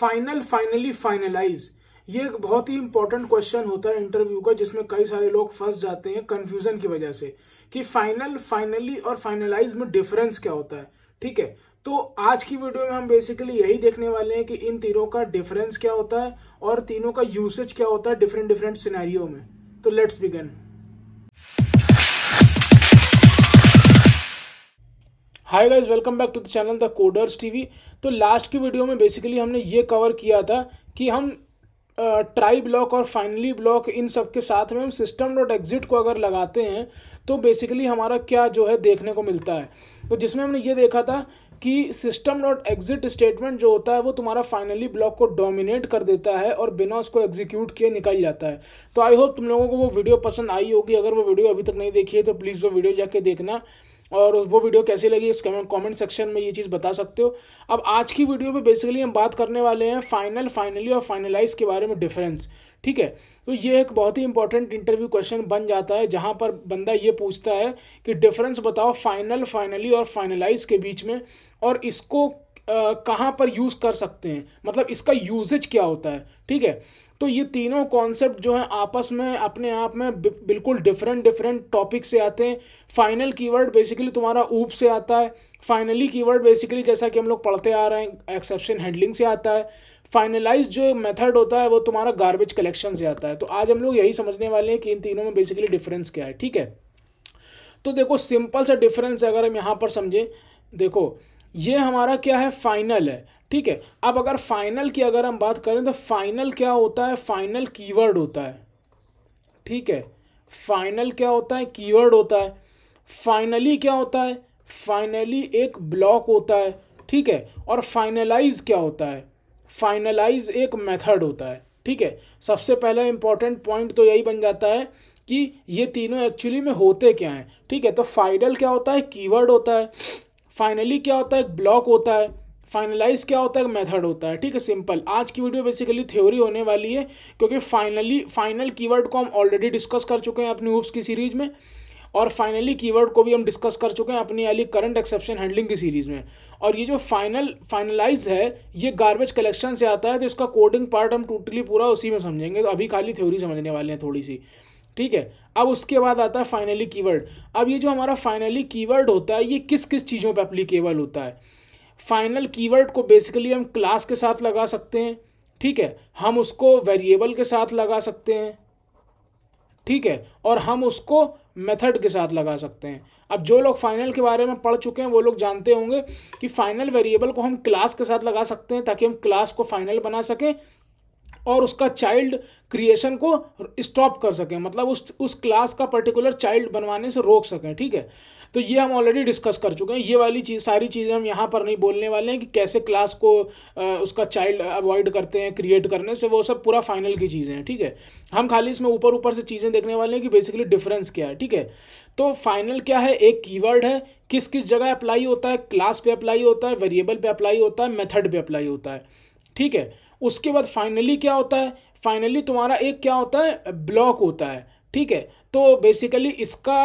final finally finalise ये एक बहुत ही इंपॉर्टेंट क्वेश्चन होता है इंटरव्यू का जिसमें कई सारे लोग फंस जाते हैं कंफ्यूजन की वजह से कि फाइनल फाइनली और फाइनलाइज में डिफरेंस क्या होता है ठीक है तो आज की वीडियो में हम बेसिकली यही देखने वाले हैं कि इन तीनों का डिफरेंस क्या होता है और तीनों का यूसेज क्या होता है डिफरेंट डिफरेंट सिनेरियो में तो let's begin hi guys welcome back to the channel the coders TV तो लास्ट की वीडियो में बेसिकली हमने ये कवर किया था कि हम ट्राई ब्लॉक और फाइनली ब्लॉक इन सब के साथ में हम सिस्टम डॉट एग्जिट को अगर लगाते हैं तो बेसिकली हमारा क्या जो है देखने को मिलता है तो जिसमें हमने ये देखा था कि सिस्टम डॉट एग्जिट स्टेटमेंट जो होता है वो तुम्हारा फाइनली ब्लॉक को डोमिनेट कर देता है और बिना उसको एग्जीक्यूट किए निकल जाता है तो आई होप तुम लोगों को वो वीडियो पसंद आई होगी अगर वो वीडियो अभी तक नहीं देखी है तो प्लीज़ वो वीडियो जाके देखना और वो वीडियो कैसी लगी इस कमेंट सेक्शन में ये चीज़ बता सकते हो अब आज की वीडियो में बेसिकली हम बात करने वाले हैं फाइनल फाइनली और फाइनलाइज के बारे में डिफरेंस ठीक है तो ये एक बहुत ही इंपॉर्टेंट इंटरव्यू क्वेश्चन बन जाता है जहाँ पर बंदा ये पूछता है कि डिफरेंस बताओ फाइनल फाइनली और फाइनलाइज के बीच में और इसको कहाँ पर यूज़ कर सकते हैं मतलब इसका यूजेज क्या होता है ठीक है तो ये तीनों कॉन्सेप्ट जो हैं आपस में अपने आप में बिल्कुल डिफरेंट डिफरेंट टॉपिक से आते हैं फाइनल कीवर्ड बेसिकली तुम्हारा ऊप से आता है फाइनली कीवर्ड बेसिकली जैसा कि हम लोग पढ़ते आ रहे हैं एक्सेप्शन हैंडलिंग से आता है फाइनलाइज जो मेथड होता है वो तुम्हारा गार्बेज कलेक्शन से आता है तो आज हम लोग यही समझने वाले हैं कि इन तीनों में बेसिकली डिफरेंस क्या है ठीक है तो देखो सिंपल सा डिफरेंस अगर हम यहाँ पर समझें देखो ये हमारा क्या है फाइनल है ठीक है अब अगर फाइनल की अगर हम बात करें तो फाइनल क्या होता है फाइनल कीवर्ड होता है ठीक है फाइनल क्या होता है कीवर्ड होता है फाइनली क्या होता है फाइनली एक ब्लॉक होता है ठीक है और फाइनलाइज क्या होता है फाइनलाइज एक मेथड होता है ठीक है सबसे पहला इंपॉर्टेंट पॉइंट तो यही बन जाता है कि ये तीनों एक्चुअली में होते क्या हैं ठीक है तो फाइनल क्या होता है कीवर्ड होता है फाइनली क्या होता है ब्लॉक होता है फाइनलाइज क्या होता है मेथड होता है ठीक है सिंपल आज की वीडियो बेसिकली थ्योरी होने वाली है क्योंकि फाइनली फाइनल कीवर्ड को हम ऑलरेडी डिस्कस कर चुके हैं अपनी ऊप्स की सीरीज में और फाइनली कीवर्ड को भी हम डिस्कस कर चुके हैं अपनी वाली करंट एक्सेप्शन हैंडलिंग की सीरीज़ में और ये जो फाइनल फाइनलाइज है ये गार्बेज कलेक्शन से आता है तो इसका कोडिंग पार्ट हम टोटली पूरा उसी में समझेंगे तो अभी खाली थ्योरी समझने वाले हैं थोड़ी सी ठीक है अब उसके बाद आता है फाइनली कीवर्ड अब ये जो हमारा फाइनली कीवर्ड होता है ये किस किस चीज़ों पर अप्लीकेबल होता है फाइनल कीवर्ड को बेसिकली हम क्लास के साथ लगा सकते हैं ठीक है हम उसको वेरिएबल के साथ लगा सकते हैं ठीक है और हम उसको मेथड के साथ लगा सकते हैं अब जो लोग फाइनल के बारे में पढ़ चुके हैं वो लोग जानते होंगे कि फाइनल वेरिएबल को हम क्लास के साथ लगा सकते हैं ताकि हम क्लास को फाइनल बना सकें और उसका चाइल्ड क्रिएशन को स्टॉप कर सकें मतलब उस उस क्लास का पर्टिकुलर चाइल्ड बनवाने से रोक सकें ठीक है तो ये हम ऑलरेडी डिस्कस कर चुके हैं ये वाली चीज़ सारी चीज़ें हम यहाँ पर नहीं बोलने वाले हैं कि कैसे क्लास को आ, उसका चाइल्ड अवॉइड करते हैं क्रिएट करने से वो सब पूरा फाइनल की चीज़ें हैं ठीक है हम खाली इसमें ऊपर ऊपर से चीज़ें देखने वाले हैं कि बेसिकली डिफरेंस क्या है ठीक है तो फाइनल क्या है एक कीवर्ड है किस किस जगह अप्लाई होता है क्लास पे अप्लाई होता है वेरिएबल पे अप्लाई होता है मेथड पे अप्लाई होता है ठीक है उसके बाद फाइनली क्या होता है फाइनली तुम्हारा एक क्या होता है ब्लॉक होता है ठीक है तो बेसिकली इसका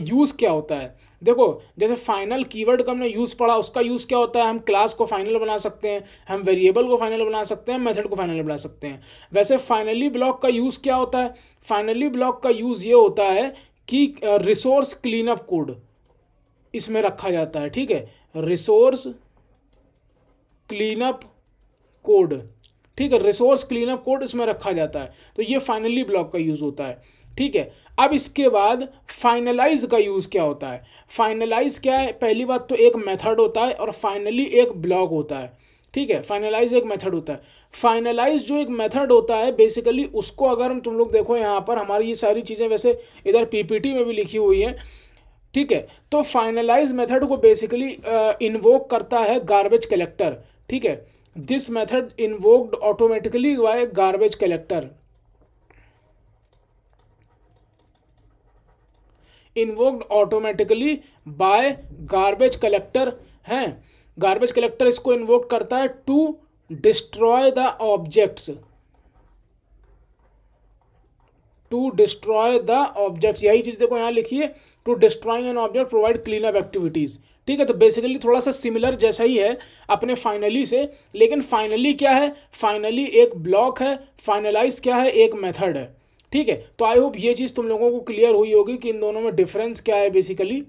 यूज़ क्या होता है देखो जैसे फाइनल कीवर्ड का हमने यूज़ पढ़ा उसका यूज़ क्या होता है हम क्लास को फाइनल बना सकते हैं हम वेरिएबल को फाइनल बना सकते हैं मेथड को फाइनल बना सकते हैं वैसे फाइनली ब्लॉक का यूज़ क्या होता है फाइनली ब्लॉक का यूज़ ये होता है कि रिसोर्स क्लीन अप कोड इसमें रखा जाता है ठीक है रिसोर्स क्लीन अप कोड ठीक है रिसोर्स क्लीनअप कोड इसमें रखा जाता है तो ये फाइनली ब्लॉक का यूज़ होता है ठीक है अब इसके बाद फाइनलाइज का यूज़ क्या होता है फाइनलाइज क्या है पहली बात तो एक मेथड होता है और फाइनली एक ब्लॉक होता है ठीक है फाइनलाइज एक मेथड होता है फाइनलाइज जो एक मेथड होता है बेसिकली उसको अगर हम तुम लोग देखो यहाँ पर हमारी ये सारी चीज़ें वैसे इधर पीपीटी में भी लिखी हुई है ठीक है तो फाइनलाइज मेथड को बेसिकली इन्वोक करता है गार्बेज कलेक्टर ठीक है this method invoked automatically by garbage collector invoked automatically by garbage collector है गार्बेज कलेक्टर इसको इन्वोक करता है to destroy the objects to destroy the objects यही चीज देखो यहां लिखिए to destroying an object provide clean up activities ठीक है तो बेसिकली थोड़ा सा सिमिलर जैसा ही है अपने फाइनली से लेकिन फाइनली क्या है फाइनली एक ब्लॉक है फाइनलाइज क्या है एक मेथड है ठीक है तो आई होप ये चीज़ तुम लोगों को क्लियर हुई होगी कि इन दोनों में डिफरेंस क्या है बेसिकली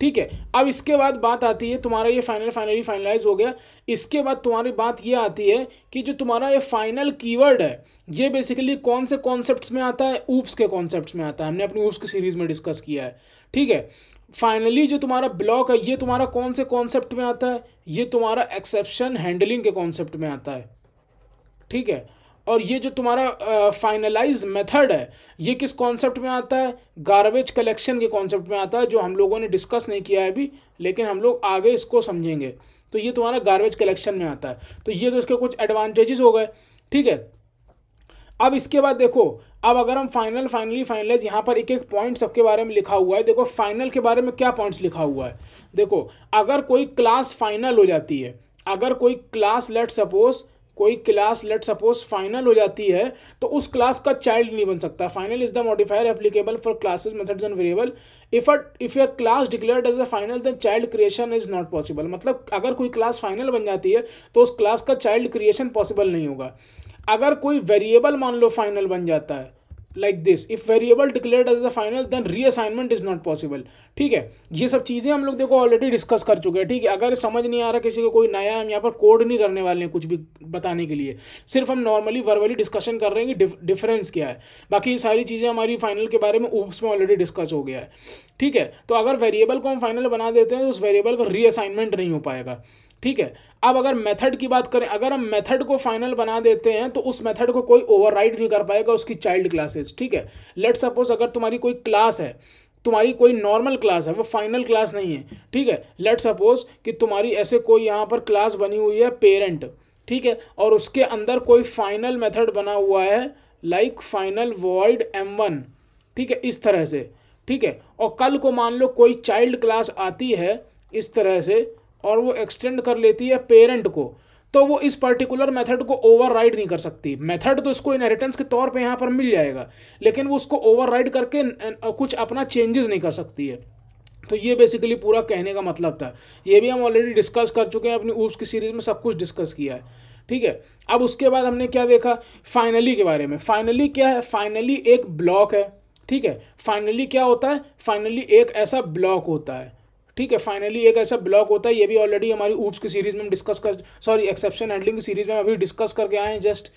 ठीक है अब इसके बाद बात आती है तुम्हारा ये फाइनल फाइनली फाइनलाइज हो गया इसके बाद तुम्हारी बात ये आती है कि जो तुम्हारा ये फाइनल कीवर्ड है ये बेसिकली कौन से कॉन्सेप्ट्स में आता है ऊप्स के कॉन्सेप्ट्स में आता है हमने अपनी ऊप्स की सीरीज़ में डिस्कस किया है ठीक है फाइनली जो तुम्हारा ब्लॉक है ये तुम्हारा कौन से कॉन्सेप्ट में आता है ये तुम्हारा एक्सेप्शन हैंडलिंग के कॉन्सेप्ट में आता है ठीक है और ये जो तुम्हारा फाइनलाइज uh, मेथड है ये किस कॉन्सेप्ट में आता है गार्बेज कलेक्शन के कॉन्सेप्ट में आता है जो हम लोगों ने डिस्कस नहीं किया है अभी लेकिन हम लोग आगे इसको समझेंगे तो ये तुम्हारा गार्बेज कलेक्शन में आता है तो ये तो इसके कुछ एडवांटेजेस हो गए ठीक है अब इसके बाद देखो अब अगर हम फाइनल फाइनली फाइनलाइज यहाँ पर एक एक पॉइंट सबके बारे में लिखा हुआ है देखो फाइनल के बारे में क्या पॉइंट्स लिखा हुआ है देखो अगर कोई क्लास फाइनल हो जाती है अगर कोई क्लास लेट सपोज कोई क्लास लेट सपोज फाइनल हो जाती है तो उस क्लास का चाइल्ड नहीं बन सकता final is the modifier applicable for classes methods and variable if at if a class declared as a final then child creation is not possible मतलब अगर कोई क्लास फाइनल बन जाती है तो उस क्लास का चाइल्ड क्रिएशन पॉसिबल नहीं होगा अगर कोई वेरिएबल मान लो फाइनल बन जाता है like this if variable declared as the final then reassignment is not possible ठीक है ये सब चीज़ें हम लोग देखो ऑलरेडी डिस्कस कर चुके हैं ठीक है अगर समझ नहीं आ रहा किसी को कोई नया हम यहाँ पर कोड नहीं करने वाले हैं कुछ भी बताने के लिए सिर्फ हम नॉर्मली वर्वली डिस्कशन कर रहे हैं कि डिफरेंस क्या है बाकी ये सारी चीज़ें हमारी फाइनल के बारे में ऊप्स में ऑलरेडी डिस्कस हो गया है ठीक है तो अगर वेरिएबल को हम फाइनल बना देते हैं तो उस वेरिएबल का रीअसाइनमेंट नहीं हो पाएगा ठीक है अब अगर मेथड की बात करें अगर हम मेथड को फाइनल बना देते हैं तो उस मेथड को कोई ओवरराइड नहीं कर पाएगा उसकी चाइल्ड क्लासेस ठीक है लेट सपोज अगर तुम्हारी कोई क्लास है तुम्हारी कोई नॉर्मल क्लास है वो फाइनल क्लास नहीं है ठीक है लेट सपोज कि तुम्हारी ऐसे कोई यहाँ पर क्लास बनी हुई है पेरेंट ठीक है और उसके अंदर कोई फाइनल मेथड बना हुआ है like final void M one ठीक है इस तरह से ठीक है और कल को मान लो कोई चाइल्ड क्लास आती है इस तरह से और वो एक्सटेंड कर लेती है पेरेंट को तो वो इस पर्टिकुलर मेथड को ओवरराइड नहीं कर सकती मेथड तो इसको इनहेरिटेंस के तौर पे यहाँ पर मिल जाएगा लेकिन वो उसको ओवरराइड करके कुछ अपना चेंजेस नहीं कर सकती है तो ये बेसिकली पूरा कहने का मतलब था ये भी हम ऑलरेडी डिस्कस कर चुके हैं अपनी ऊप्स की सीरीज में सब कुछ डिस्कस किया है ठीक है अब उसके बाद हमने क्या देखा फाइनली के बारे में फाइनली क्या है फाइनली एक ब्लॉक है ठीक है फाइनली क्या होता है फाइनली एक ऐसा ब्लॉक होता है ठीक है फाइनली एक ऐसा ब्लॉक होता है ये भी ऑलरेडी हमारी ऊप्स की सीरीज़ में हम डिस्कस कर सॉरी एक्सेप्शन हैंडलिंग की सीरीज़ में अभी डिस्कस करके आए हैं जस्ट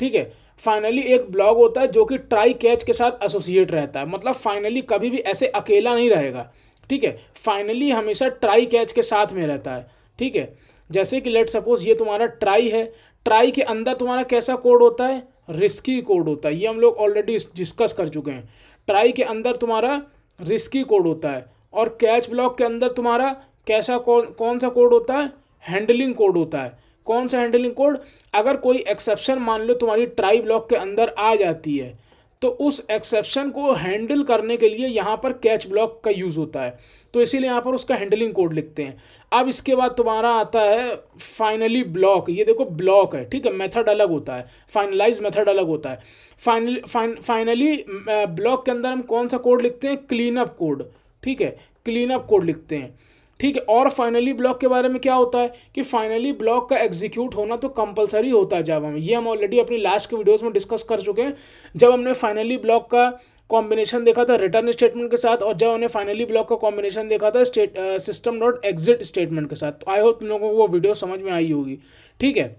ठीक है फाइनली एक ब्लॉग होता है जो कि ट्राई कैच के साथ एसोसिएट रहता है मतलब फाइनली कभी भी ऐसे अकेला नहीं रहेगा ठीक है फाइनली हमेशा ट्राई कैच के साथ में रहता है ठीक है जैसे कि लेट सपोज ये तुम्हारा ट्राई है ट्राई के अंदर तुम्हारा कैसा कोड होता है रिस्की कोड होता है ये हम लोग ऑलरेडी डिस्कस कर चुके हैं ट्राई के अंदर तुम्हारा रिस्की कोड होता है और कैच ब्लॉक के अंदर तुम्हारा कैसा कौन कौन सा कोड होता है हैंडलिंग कोड होता है कौन सा हैंडलिंग कोड अगर कोई एक्सेप्शन मान लो तुम्हारी ट्राई ब्लॉक के अंदर आ जाती है तो उस एक्सेप्शन को हैंडल करने के लिए यहाँ पर कैच ब्लॉक का यूज़ होता है तो इसीलिए यहाँ पर उसका हैंडलिंग कोड लिखते हैं अब इसके बाद तुम्हारा आता है फाइनली ब्लॉक ये देखो ब्लॉक है ठीक है मेथड अलग होता है फाइनलाइज मेथड अलग होता है फाइनली फाइनली ब्लॉक के अंदर हम कौन सा कोड लिखते हैं क्लीन अप कोड ठीक है क्लीन अप कोड लिखते हैं ठीक है और फाइनली ब्लॉक के बारे में क्या होता है कि फाइनली ब्लॉक का एग्जीक्यूट होना तो कंपलसरी होता है जावा में ये हम ऑलरेडी अपनी लास्ट के वीडियोस में डिस्कस कर चुके हैं जब हमने फाइनली ब्लॉक का कॉम्बिनेशन देखा था रिटर्न स्टेटमेंट के साथ और जब हमने फाइनली ब्लॉक का कॉम्बिनेशन देखा था state system dot exit statement के साथ तो आई होप तुम लोगों को वो वीडियो समझ में आई होगी ठीक है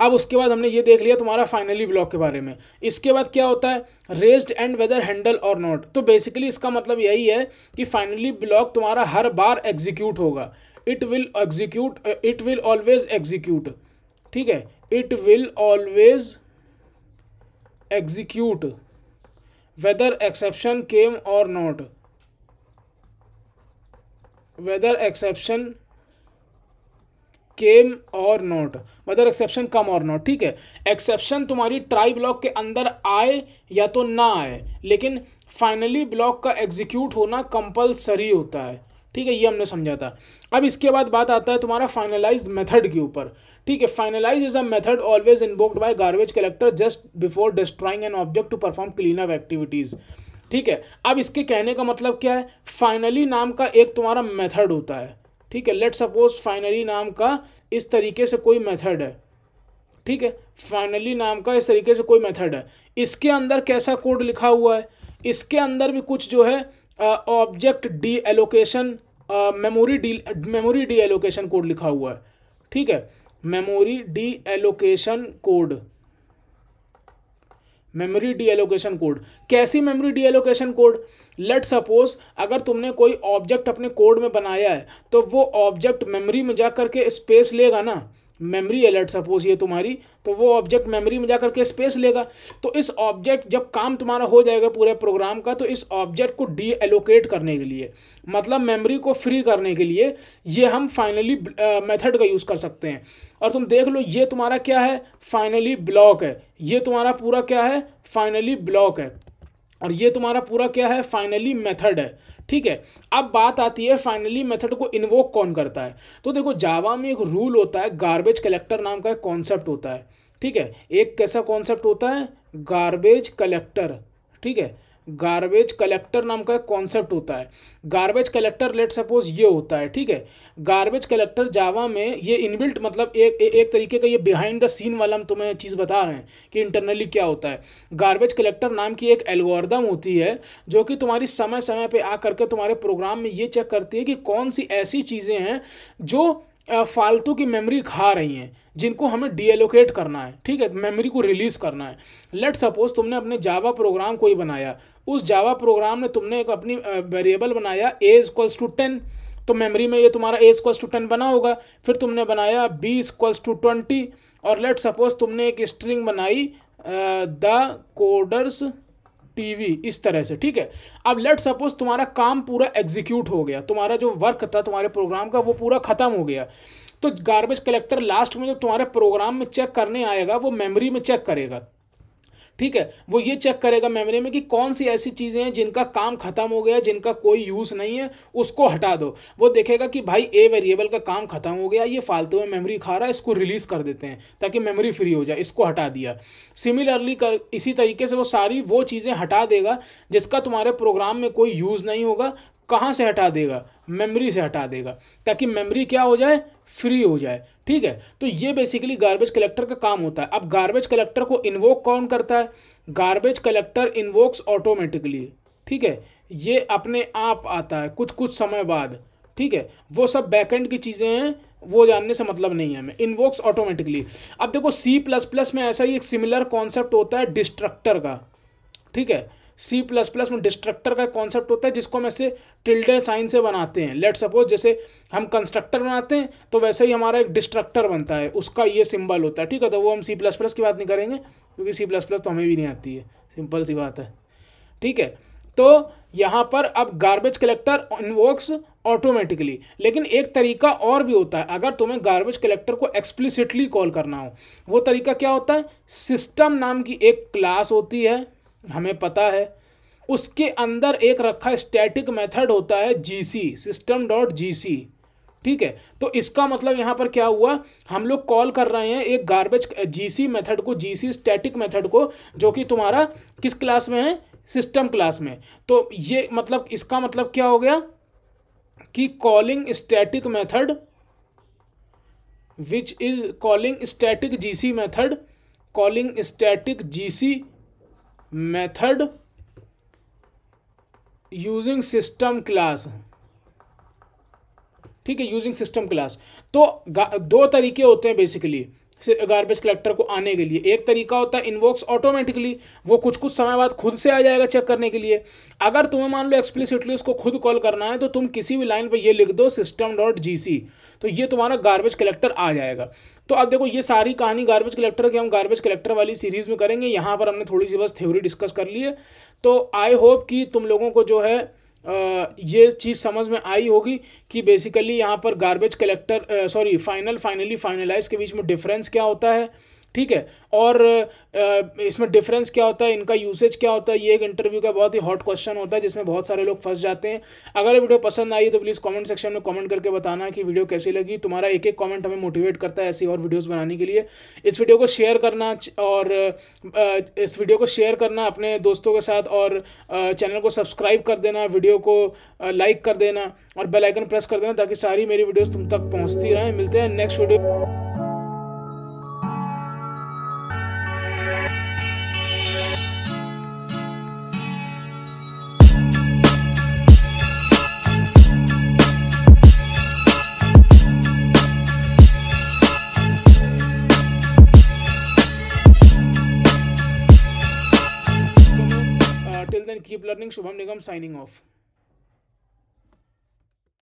अब उसके बाद हमने ये देख लिया तुम्हारा फाइनली ब्लॉक के बारे में इसके बाद क्या होता है रेस्ड एंड वेदर हैंडल और नॉट तो बेसिकली इसका मतलब यही है कि फाइनली ब्लॉक तुम्हारा हर बार एग्जीक्यूट होगा it will execute it will always execute ठीक है it will always execute whether exception came और नॉट वेदर एक्सेप्शन केम और नॉट वेदर एक्सेप्शन कम और नॉट ठीक है एक्सेप्शन तुम्हारी ट्राई ब्लॉक के अंदर आए या तो ना आए लेकिन फाइनली ब्लॉक का एग्जीक्यूट होना कंपलसरी होता है ठीक है ये हमने समझा था अब इसके बाद बात आता है तुम्हारा फाइनलाइज मेथड के ऊपर ठीक है finalize is a method always invoked by garbage collector just before destroying an object to perform clean up activities ठीक है अब इसके कहने का मतलब क्या है फाइनली नाम का एक तुम्हारा मेथड होता है ठीक है लेट सपोज फाइनली नाम का इस तरीके से कोई मेथड है ठीक है फाइनली नाम का इस तरीके से कोई मेथड है इसके अंदर कैसा कोड लिखा हुआ है इसके अंदर भी कुछ जो है object deallocation memory de memory deallocation code लिखा हुआ है ठीक है memory deallocation code memory deallocation code कैसी memory deallocation code let suppose अगर तुमने कोई ऑब्जेक्ट अपने कोड में बनाया है तो वो ऑब्जेक्ट मेमोरी में जा करके स्पेस लेगा ना मेमोरी अलर्ट सपोज ये तुम्हारी तो वो ऑब्जेक्ट मेमोरी में जा करके स्पेस लेगा तो इस ऑब्जेक्ट जब काम तुम्हारा हो जाएगा पूरे प्रोग्राम का तो इस ऑब्जेक्ट को डी एलोकेट करने के लिए मतलब मेमोरी को फ्री करने के लिए ये हम फाइनली मेथड का यूज़ कर सकते हैं और तुम देख लो ये तुम्हारा क्या है फाइनली ब्लॉक है ये तुम्हारा पूरा क्या है फाइनली ब्लॉक है और ये तुम्हारा पूरा क्या है फाइनली मेथड है ठीक है अब बात आती है फाइनली मेथड को इन्वोक कौन करता है तो देखो जावा में एक रूल होता है गार्बेज कलेक्टर नाम का एक कॉन्सेप्ट होता है ठीक है एक कैसा कॉन्सेप्ट होता है गार्बेज कलेक्टर ठीक है गार्बेज कलेक्टर नाम का एक कॉन्सेप्ट होता है गार्बेज कलेक्टर लेट सपोज ये होता है ठीक है गार्बेज कलेक्टर जावा में ये इनबिल्ट मतलब एक ए, एक तरीके का ये बिहाइंड द सीन वाला हम तुम्हें चीज़ बता रहे हैं कि इंटरनली क्या होता है गार्बेज कलेक्टर नाम की एक एल्गोरिदम होती है जो कि तुम्हारी समय समय पर आ करके तुम्हारे प्रोग्राम में ये चेक करती है कि कौन सी ऐसी चीज़ें हैं जो फालतू की मेमोरी खा रही हैं जिनको हमें डीएलोकेट करना है ठीक है मेमोरी को रिलीज़ करना है लेट सपोज तुमने अपने जावा प्रोग्राम कोई बनाया उस जावा प्रोग्राम ने तुमने एक अपनी वेरिएबल बनाया ए इक्वल्स टू टेन तो मेमोरी में ये तुम्हारा ए इक्वल्स टू टेन बना होगा फिर तुमने बनाया बी इक्वल्स टू ट्वेंटी और लेट सपोज तुमने एक स्ट्रिंग बनाई द कोडर्स टीवी इस तरह से ठीक है अब लेट सपोज तुम्हारा काम पूरा एग्जीक्यूट हो गया तुम्हारा जो वर्क था तुम्हारे प्रोग्राम का वो पूरा ख़त्म हो गया तो गार्बेज कलेक्टर लास्ट में जब तुम्हारे प्रोग्राम में चेक करने आएगा वो मेमोरी में चेक करेगा ठीक है वो ये चेक करेगा मेमोरी में कि कौन सी ऐसी चीज़ें हैं जिनका काम खत्म हो गया जिनका कोई यूज़ नहीं है उसको हटा दो वो देखेगा कि भाई ए वेरिएबल का काम खत्म हो गया ये फालतू में मेमोरी खा रहा है इसको रिलीज़ कर देते हैं ताकि मेमोरी फ्री हो जाए इसको हटा दिया सिमिलरली कर इसी तरीके से वो सारी वो चीज़ें हटा देगा जिसका तुम्हारे प्रोग्राम में कोई यूज़ नहीं होगा कहाँ से हटा देगा मेमोरी से हटा देगा ताकि मेमोरी क्या हो जाए फ्री हो जाए ठीक है तो ये बेसिकली गार्बेज कलेक्टर का काम होता है अब गार्बेज कलेक्टर को इन्वोक कौन करता है गार्बेज कलेक्टर इन्वोक्स ऑटोमेटिकली ठीक है ये अपने आप आता है कुछ कुछ समय बाद ठीक है वो सब बैकेंड की चीज़ें हैं वो जानने से मतलब नहीं है हमें इन्वोक्स ऑटोमेटिकली अब देखो सी प्लस प्लस में ऐसा ही एक सिमिलर कॉन्सेप्ट होता है डिस्ट्रक्टर का ठीक है सी प्लस प्लस में डिस्ट्रक्टर का कॉन्सेप्ट होता है जिसको हम ऐसे टिल्डे साइन से बनाते हैं लेट सपोज जैसे हम कंस्ट्रक्टर बनाते हैं तो वैसे ही हमारा एक डिस्ट्रक्टर बनता है उसका ये सिंबल होता है ठीक है तो वो हम सी प्लस प्लस की बात नहीं करेंगे क्योंकि सी प्लस प्लस तो हमें भी नहीं आती है सिंपल सी बात है ठीक है तो यहाँ पर अब गार्बेज कलेक्टर इनवोक्स ऑटोमेटिकली लेकिन एक तरीका और भी होता है अगर तुम्हें गार्बेज कलेक्टर को एक्सप्लिसिटली कॉल करना हो वो तरीका क्या होता है सिस्टम नाम की एक क्लास होती है हमें पता है उसके अंदर एक रखा स्टैटिक मेथड होता है जी सी सिस्टम डॉट जी सी ठीक है तो इसका मतलब यहाँ पर क्या हुआ हम लोग कॉल कर रहे हैं एक गार्बेज जी सी मेथड को जी सी स्टैटिक मेथड को जो कि तुम्हारा किस क्लास में है सिस्टम क्लास में तो ये मतलब इसका मतलब क्या हो गया कि calling static method which is calling static G C method calling static G C method using system class ठीक है यूजिंग सिस्टम क्लास तो दो तरीके होते हैं बेसिकली गार्बेज कलेक्टर को आने के लिए एक तरीका होता है इनबॉक्स ऑटोमेटिकली वो कुछ कुछ समय बाद खुद से आ जाएगा चेक करने के लिए अगर तुम्हें मान लो एक्सप्लिसिटली उसको खुद कॉल करना है तो तुम किसी भी लाइन पर ये लिख दो सिस्टम डॉट जी सी तो ये तुम्हारा गार्बेज कलेक्टर आ जाएगा तो अब देखो ये सारी कहानी गार्बेज कलेक्टर की हम गार्बेज कलेक्टर वाली सीरीज़ में करेंगे यहाँ पर हमने थोड़ी सी बस थ्योरी डिस्कस कर ली है तो आई होप कि तुम लोगों को जो है ये चीज़ समझ में आई होगी कि बेसिकली यहाँ पर garbage collector sorry final finally finalize के बीच में डिफरेंस क्या होता है ठीक है और इसमें डिफरेंस क्या होता है इनका यूसेज क्या होता है ये एक इंटरव्यू का बहुत ही हॉट क्वेश्चन होता है जिसमें बहुत सारे लोग फंस जाते हैं अगर वीडियो पसंद आई तो प्लीज़ कमेंट सेक्शन में कमेंट करके बताना कि वीडियो कैसी लगी तुम्हारा एक एक कमेंट हमें मोटिवेट करता है ऐसी और वीडियोज़ बनाने के लिए इस वीडियो को शेयर करना और इस वीडियो को शेयर करना अपने दोस्तों के साथ और चैनल को सब्सक्राइब कर देना वीडियो को लाइक कर देना और बेल आइकन प्रेस कर देना ताकि सारी मेरी वीडियोस तुम तक पहुंचती रहें मिलते हैं next video keep learning Shubham Nigam signing of